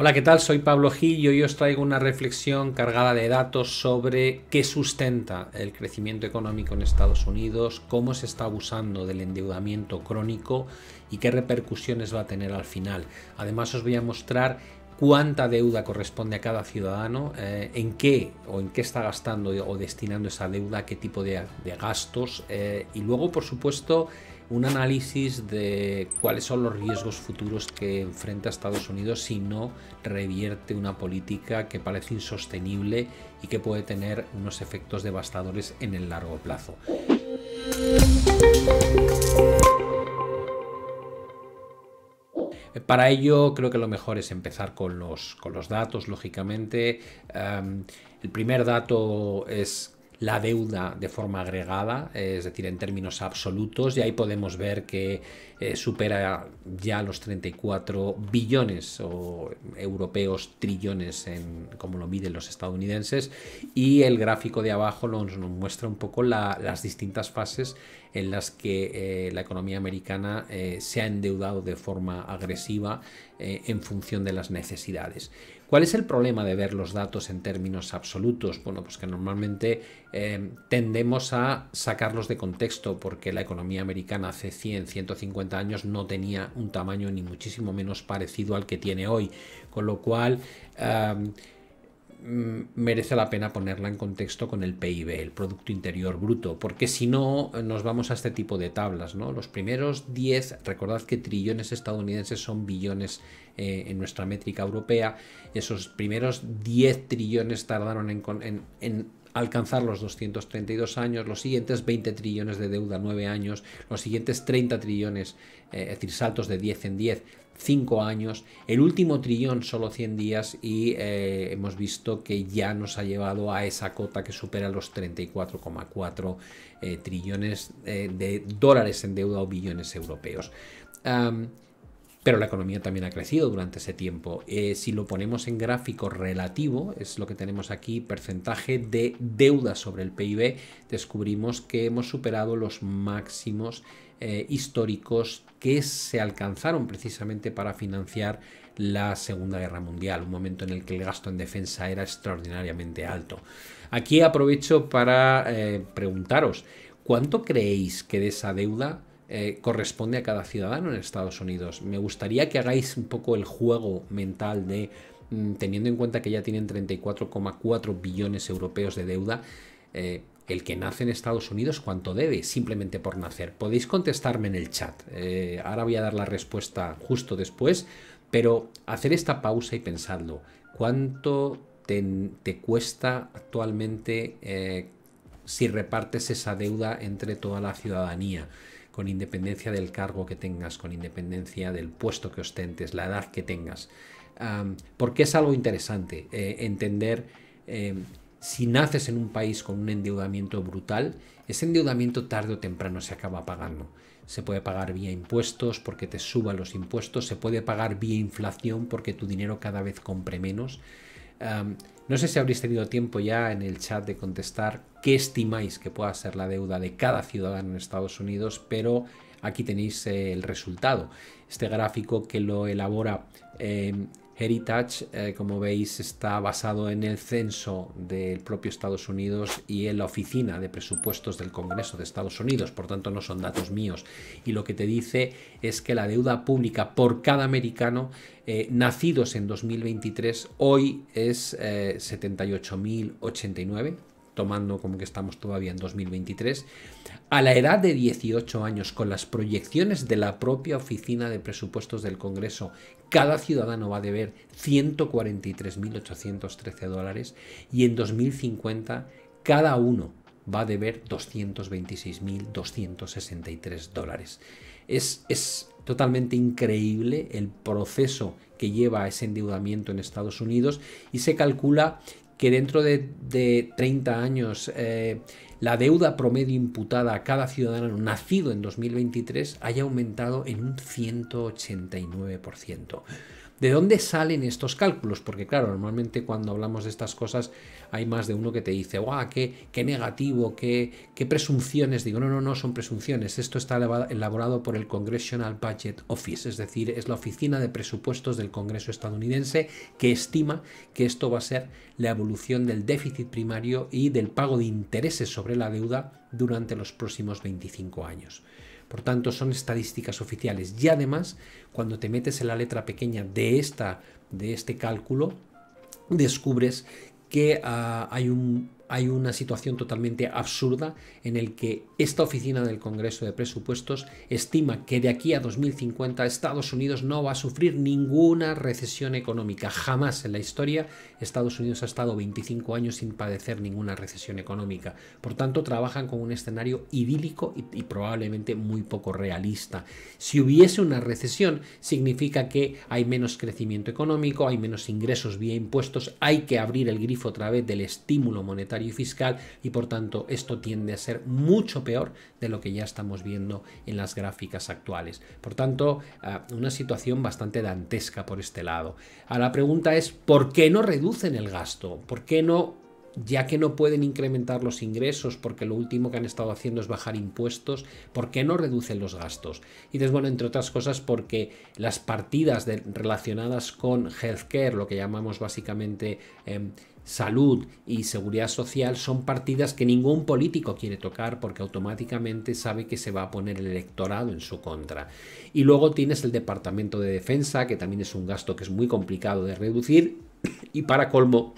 Hola, ¿qué tal? Soy Pablo Gil y hoy os traigo una reflexión cargada de datos sobre qué sustenta el crecimiento económico en Estados Unidos, cómo se está abusando del endeudamiento crónico y qué repercusiones va a tener al final. Además os voy a mostrar cuánta deuda corresponde a cada ciudadano, eh, en qué o en qué está gastando o destinando esa deuda, qué tipo de, gastos eh, y luego, por supuesto, un análisis de cuáles son los riesgos futuros que enfrenta Estados Unidos si no revierte una política que parece insostenible y que puede tener unos efectos devastadores en el largo plazo. Para ello creo que lo mejor es empezar con los, con los datos, lógicamente. Em, el primer dato es la deuda de forma agregada, eh, es decir, en términos absolutos, y ahí podemos ver que eh, supera ya los 34 billones o europeos, trillones, en, como lo miden los estadounidenses, y el gráfico de abajo nos, muestra un poco las distintas fases en las que eh, la economía americana se ha endeudado de forma agresiva en función de las necesidades. ¿Cuál es el problema de ver los datos en términos absolutos? Bueno, pues que normalmente eh, tendemos a sacarlos de contexto porque la economía americana hace 100, 150 años no tenía un tamaño ni muchísimo menos parecido al que tiene hoy. Con lo cual... Eh, Mm, merece la pena ponerla en contexto con el PIB, el Producto Interior Bruto, porque si no nos vamos a este tipo de tablas. ¿no? Los primeros 10, recordad que trillones estadounidenses son billones eh, en nuestra métrica europea, esos primeros 10 trillones tardaron en, alcanzar los 232 años, los siguientes 20 trillones de deuda 9 años, los siguientes 30 trillones, eh, es decir, saltos de 10 en 10 5 años, el último trillón solo 100 días y eh, hemos visto que ya nos ha llevado a esa cota que supera los 34,4 eh, trillones eh, de dólares en deuda o billones europeos. pero la economía también ha crecido durante ese tiempo. si lo ponemos en gráfico relativo, es lo que tenemos aquí, porcentaje de deuda sobre el PIB, descubrimos que hemos superado los máximos eh, históricos que se alcanzaron precisamente para financiar la Segunda Guerra Mundial, un momento en el que el gasto en defensa era extraordinariamente alto. Aquí aprovecho para eh, preguntaros, ¿cuánto creéis que de esa deuda eh, corresponde a cada ciudadano en Estados Unidos? Me gustaría que hagáis un poco el juego mental de, mm, teniendo en cuenta que ya tienen 34,4 billones europeos de deuda, el que nace en Estados Unidos cuánto debe, simplemente por nacer. Podéis contestarme en el chat. Eh, ahora voy a dar la respuesta justo después, pero hacer esta pausa y pensarlo. ¿Cuánto te, cuesta actualmente eh, si repartes esa deuda entre toda la ciudadanía? con independencia del cargo que tengas, con independencia del puesto que ostentes, la edad que tengas. porque es algo interesante eh, entender si naces en un país con un endeudamiento brutal, ese endeudamiento tarde o temprano se acaba pagando. Se puede pagar vía impuestos porque te suban los impuestos, se puede pagar vía inflación porque tu dinero cada vez compre menos. no sé si habréis tenido tiempo ya en el chat de contestar qué estimáis que pueda ser la deuda de cada ciudadano en Estados Unidos, pero aquí tenéis eh, el resultado. Este gráfico que lo elabora em, Heritage, eh, como veis, está basado en el censo del propio Estados Unidos y en la oficina de presupuestos del Congreso de Estados Unidos, por tanto no son datos míos. Y lo que te dice es que la deuda pública por cada americano eh, nacidos en 2023 hoy es 78.089 eh, tomando como que estamos todavía en 2023, a la edad de 18 años, con las proyecciones de la propia Oficina de Presupuestos del Congreso, cada ciudadano va a deber 143.813 dólares y en 2050 cada uno va a deber 226.263 dólares. Es, es totalmente increíble el proceso que lleva a ese endeudamiento en Estados Unidos y se calcula que dentro de, 30 años eh, la deuda promedio imputada a cada ciudadano nacido en 2023 haya aumentado en un 189%. ¿De dónde salen estos cálculos? Porque claro, normalmente cuando hablamos de estas cosas hay más de uno que te dice, guau, qué, negativo, qué, qué presunciones. Digo, no, no, no, son presunciones. Esto está elaborado por el Congressional Budget Office, es decir, es la oficina de presupuestos del Congreso estadounidense que estima que esto va a ser la evolución del déficit primario y del pago de intereses sobre la deuda durante los próximos 25 años. Por tanto, son estadísticas oficiales. Y además, cuando te metes en la letra pequeña de, esta, de este cálculo, descubres que ah, hay un hay una situación totalmente absurda en el que esta oficina del Congreso de Presupuestos estima que de aquí a 2050 Estados Unidos no va a sufrir ninguna recesión económica. Jamás en la historia Estados Unidos ha estado 25 años sin padecer ninguna recesión económica. Por tanto, trabajan con un escenario idílico y, probablemente muy poco realista. Si hubiese una recesión, significa que hay menos crecimiento económico, hay menos ingresos vía impuestos, hay que abrir el grifo otra vez del estímulo monetario y fiscal y por tanto esto tiende a ser mucho peor de lo que ya estamos viendo en las gráficas actuales. Por tanto, ah, una situación bastante dantesca por este lado. A la pregunta es, ¿por qué no reducen el gasto? ¿Por qué no ya que no pueden incrementar los ingresos porque lo último que han estado haciendo es bajar impuestos, ¿por qué no reducen los gastos? Y dices, bueno, entre otras cosas porque las partidas relacionadas con healthcare, lo que llamamos básicamente em, salud y seguridad social, son partidas que ningún político quiere tocar porque automáticamente sabe que se va a poner el electorado en su contra. Y luego tienes el Departamento de Defensa, que también es un gasto que es muy complicado de reducir, y para colmo,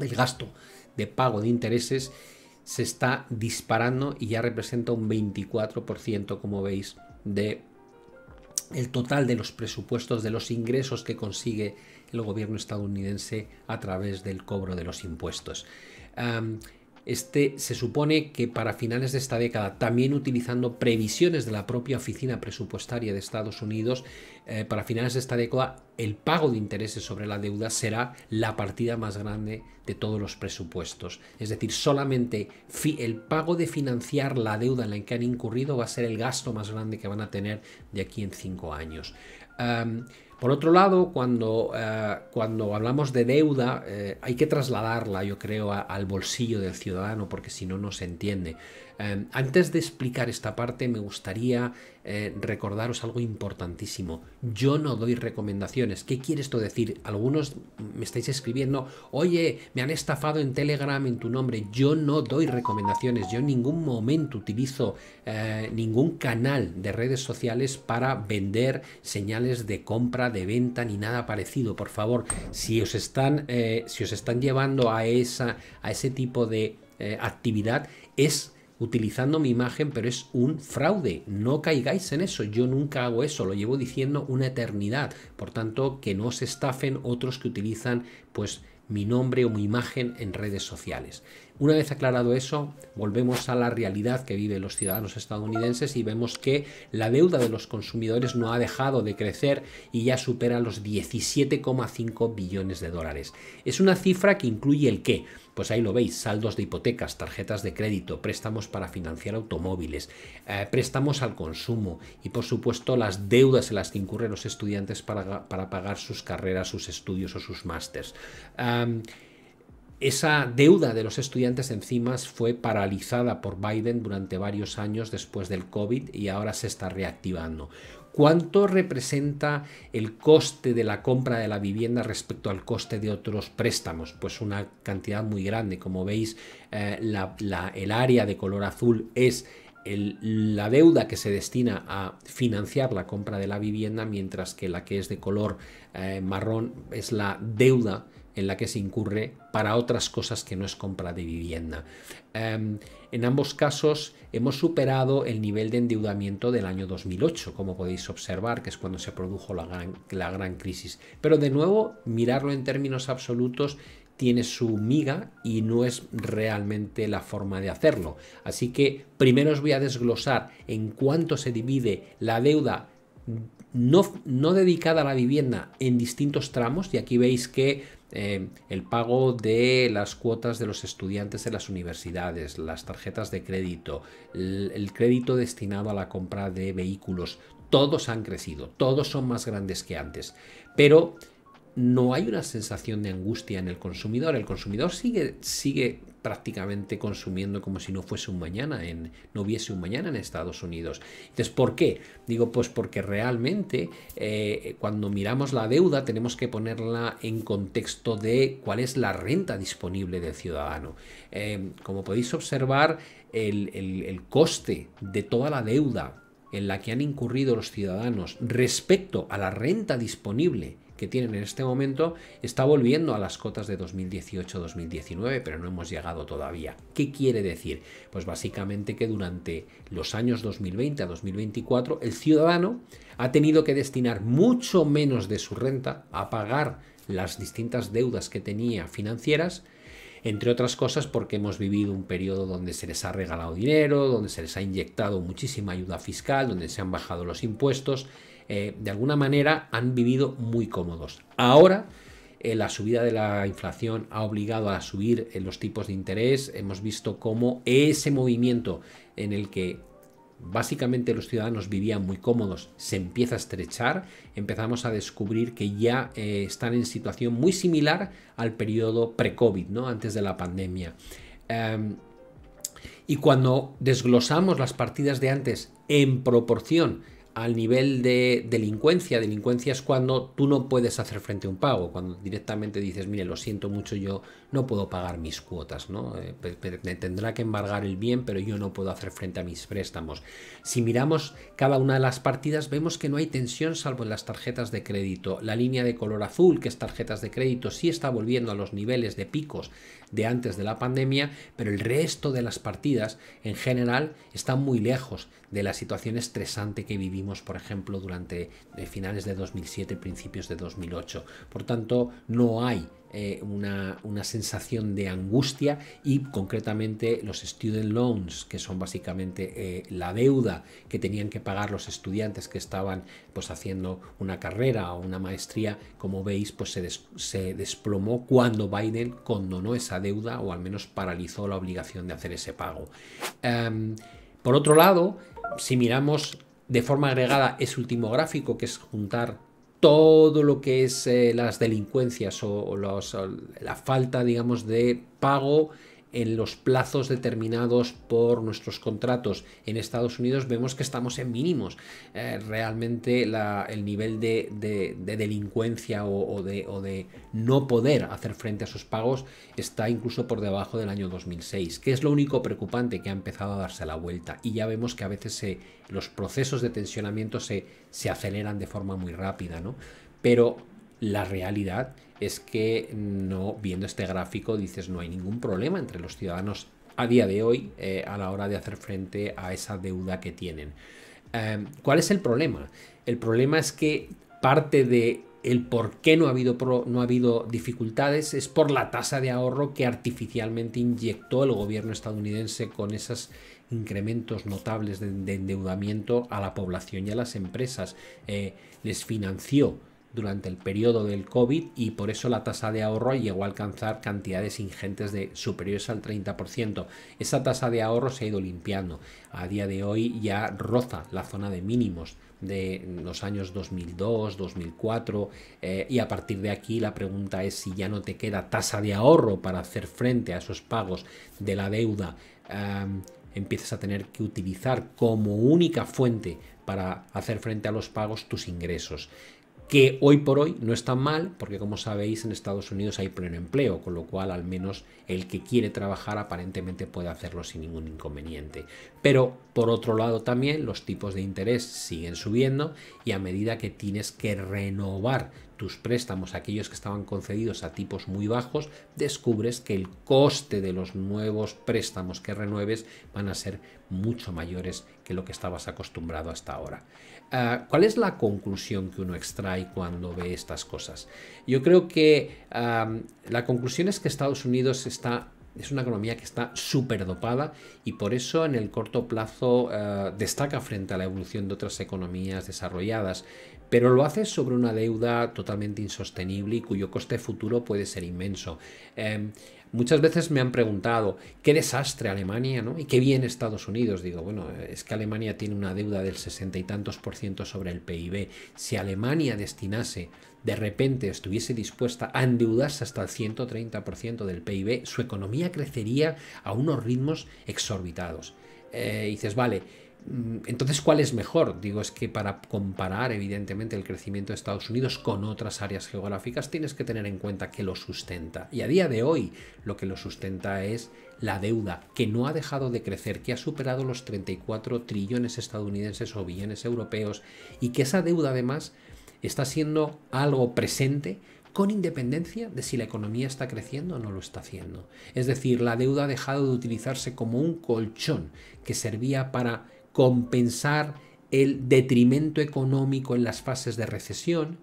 el gasto de pago de intereses se está disparando y ya representa un 24%, como veis, de el total de los presupuestos de los ingresos que consigue el gobierno estadounidense a través del cobro de los impuestos este se supone que para finales de esta década, también utilizando previsiones de la propia Oficina Presupuestaria de Estados Unidos, eh, para finales de esta década el pago de intereses sobre la deuda será la partida más grande de todos los presupuestos. Es decir, solamente el pago de financiar la deuda en la que han incurrido va a ser el gasto más grande que van a tener de aquí en cinco años. Por otro lado, cuando, eh, cuando hablamos de deuda, eh, hay que trasladarla, yo creo, al bolsillo del ciudadano, porque si no, no se entiende. Em, antes de explicar esta parte, me gustaría eh, recordaros algo importantísimo. Yo no doy recomendaciones. ¿Qué quiere esto decir? Algunos me estáis escribiendo, oye, me han estafado en Telegram en tu nombre. Yo no doy recomendaciones. Yo en ningún momento utilizo ningún canal de redes sociales para vender señales de compra de venta ni nada parecido. Por favor, si os están, eh, si os están llevando a, esa, a ese tipo de eh, actividad, es utilizando mi imagen, pero es un fraude. No caigáis en eso. Yo nunca hago eso. Lo llevo diciendo una eternidad. Por tanto, que no os estafen otros que utilizan, pues mi nombre o mi imagen en redes sociales. Una vez aclarado eso, volvemos a la realidad que viven los ciudadanos estadounidenses y vemos que la deuda de los consumidores no ha dejado de crecer y ya supera los 17,5 billones de dólares. Es una cifra que incluye el qué? Pues ahí lo veis, saldos de hipotecas, tarjetas de crédito, préstamos para financiar automóviles, eh, préstamos al consumo y por supuesto las deudas en las que incurren los estudiantes para, pagar sus carreras, sus estudios o sus másters. Esa deuda de los estudiantes encima fue paralizada por Biden durante varios años después del COVID y ahora se está reactivando. ¿Cuánto representa el coste de la compra de la vivienda respecto al coste de otros préstamos? Pues una cantidad muy grande. Como veis, eh, el área de color azul es la deuda que se destina a financiar la compra de la vivienda, mientras que la que es de color eh, marrón es la deuda en la que se incurre para otras cosas que no es compra de vivienda. Em, en ambos casos hemos superado el nivel de endeudamiento del año 2008, como podéis observar, que es cuando se produjo la gran, la gran crisis. Pero de nuevo, mirarlo en términos absolutos tiene su miga y no es realmente la forma de hacerlo. Así que primero os voy a desglosar en cuánto se divide la deuda mm, no, no dedicada a la vivienda en distintos tramos y aquí veis que Em, el pago de las cuotas de los estudiantes de las universidades, las tarjetas de crédito, el, el crédito destinado a la compra de vehículos, todos han crecido, todos son más grandes que antes. Pero no hay una sensación de angustia en el consumidor. El consumidor sigue, sigue prácticamente consumiendo como si no fuese un mañana, en, no hubiese un mañana en Estados Unidos. Entonces, ¿por qué? Digo, pues porque realmente eh, cuando miramos la deuda tenemos que ponerla en contexto de cuál es la renta disponible del ciudadano. Eh, como podéis observar, el coste de toda la deuda en la que han incurrido los ciudadanos respecto a la renta disponible que tienen en este momento está volviendo a las cotas de 2018-2019, pero no hemos llegado todavía. ¿Qué quiere decir? Pues básicamente que durante los años 2020 a 2024 el ciudadano ha tenido que destinar mucho menos de su renta a pagar las distintas deudas que tenía financieras, entre otras cosas porque hemos vivido un periodo donde se les ha regalado dinero, donde se les ha inyectado muchísima ayuda fiscal, donde se han bajado los impuestos, eh, de alguna manera han vivido muy cómodos. Ahora eh, la subida de la inflación ha obligado a subir eh, los tipos de interés. Hemos visto cómo ese movimiento en el que básicamente los ciudadanos vivían muy cómodos se empieza a estrechar. Empezamos a descubrir que ya están en situación muy similar al periodo pre-COVID, ¿no? antes de la pandemia. Em, y cuando desglosamos las partidas de antes en proporción al nivel de delincuencia. Delincuencia es cuando tú no puedes hacer frente a un pago, cuando directamente dices, mire, lo siento mucho, yo no puedo pagar mis cuotas, ¿no? Eh, tendrá que embargar el bien, pero yo no puedo hacer frente a mis préstamos. Si miramos cada una de las partidas, vemos que no hay tensión salvo en las tarjetas de crédito. La línea de color azul, que es tarjetas de crédito, sí está volviendo a los niveles de picos de antes de la pandemia, pero el resto de las partidas en general están muy lejos de la situación estresante que vivimos, por ejemplo, durante eh, finales de 2007 y principios de 2008. Por tanto, no hay eh, una, una, sensación de angustia y concretamente los student loans, que son básicamente eh, la deuda que tenían que pagar los estudiantes que estaban pues haciendo una carrera o una maestría, como veis, pues se, desplomó cuando Biden condonó esa deuda o al menos paralizó la obligación de hacer ese pago. Em, por otro lado, si miramos de forma agregada ese último gráfico, que es juntar todo lo que es eh, las delincuencias o, la falta, digamos, de pago en los plazos determinados por nuestros contratos en Estados Unidos vemos que estamos en mínimos. Eh, realmente el nivel de, delincuencia o, de, o, de, no poder hacer frente a sus pagos está incluso por debajo del año 2006, que es lo único preocupante que ha empezado a darse la vuelta. Y ya vemos que a veces los procesos de tensionamiento se, se aceleran de forma muy rápida, ¿no? Pero la realidad es que no viendo este gráfico dices no hay ningún problema entre los ciudadanos a día de hoy eh, a la hora de hacer frente a esa deuda que tienen. Em, ¿Cuál es el problema? El problema es que parte de el por qué no ha, habido no ha habido dificultades es por la tasa de ahorro que artificialmente inyectó el gobierno estadounidense con esos incrementos notables de, endeudamiento a la población y a las empresas. Eh, les financió durante el periodo del COVID y por eso la tasa de ahorro llegó a alcanzar cantidades ingentes de superiores al 30%. Esa tasa de ahorro se ha ido limpiando. A día de hoy ya roza la zona de mínimos de los años 2002, 2004 eh, y a partir de aquí la pregunta es si ya no te queda tasa de ahorro para hacer frente a esos pagos de la deuda. empiezas a tener que utilizar como única fuente para hacer frente a los pagos tus ingresos que hoy por hoy no está mal, porque como sabéis en Estados Unidos hay pleno empleo, con lo cual al menos el que quiere trabajar aparentemente puede hacerlo sin ningún inconveniente. Pero por otro lado también los tipos de interés siguen subiendo y a medida que tienes que renovar tus préstamos, aquellos que estaban concedidos a tipos muy bajos, descubres que el coste de los nuevos préstamos que renueves van a ser mucho mayores que lo que estabas acostumbrado hasta ahora. Ah, ¿Cuál es la conclusión que uno extrae cuando ve estas cosas? Yo creo que la conclusión es que Estados Unidos está es una economía que está súper dopada y por eso en el corto plazo ah, destaca frente a la evolución de otras economías desarrolladas pero lo haces sobre una deuda totalmente insostenible y cuyo coste futuro puede ser inmenso. Em, muchas veces me han preguntado, qué desastre Alemania, ¿no? Y qué bien Estados Unidos. Digo, bueno, es que Alemania tiene una deuda del sesenta y tantos por ciento sobre el PIB. Si Alemania destinase, de repente estuviese dispuesta a endeudarse hasta el 130% del PIB, su economía crecería a unos ritmos exorbitados. Eh, dices, vale, Mm, entonces, ¿cuál es mejor? Digo, es que para comparar, evidentemente, el crecimiento de Estados Unidos con otras áreas geográficas, tienes que tener en cuenta que lo sustenta. Y a día de hoy, lo que lo sustenta es la deuda, que no ha dejado de crecer, que ha superado los 34 trillones estadounidenses o billones europeos, y que esa deuda, además, está siendo algo presente con independencia de si la economía está creciendo o no lo está haciendo. Es decir, la deuda ha dejado de utilizarse como un colchón que servía para compensar el detrimento económico en las fases de recesión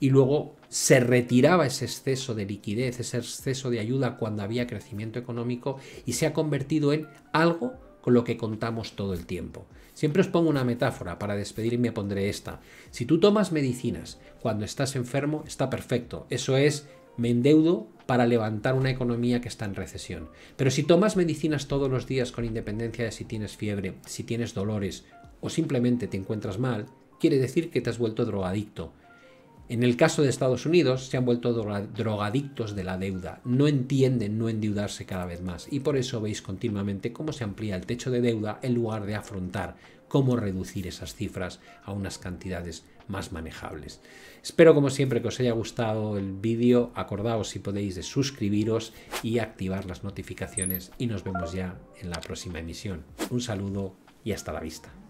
y luego se retiraba ese exceso de liquidez, ese exceso de ayuda cuando había crecimiento económico y se ha convertido en algo con lo que contamos todo el tiempo. Siempre os pongo una metáfora, para despedirme pondré esta. Si tú tomas medicinas cuando estás enfermo, está perfecto. Eso es me endeudo para levantar una economía que está en recesión. Pero si tomas medicinas todos los días con independencia de si tienes fiebre, si tienes dolores o simplemente te encuentras mal, quiere decir que te has vuelto drogadicto. En el caso de Estados Unidos se han vuelto drogadictos de la deuda, no entienden no endeudarse cada vez más y por eso veis continuamente cómo se amplía el techo de deuda en lugar de afrontar cómo reducir esas cifras a unas cantidades más manejables. Espero como siempre que os haya gustado el vídeo, acordaos si podéis de suscribiros y activar las notificaciones y nos vemos ya en la próxima emisión. Un saludo y hasta la vista.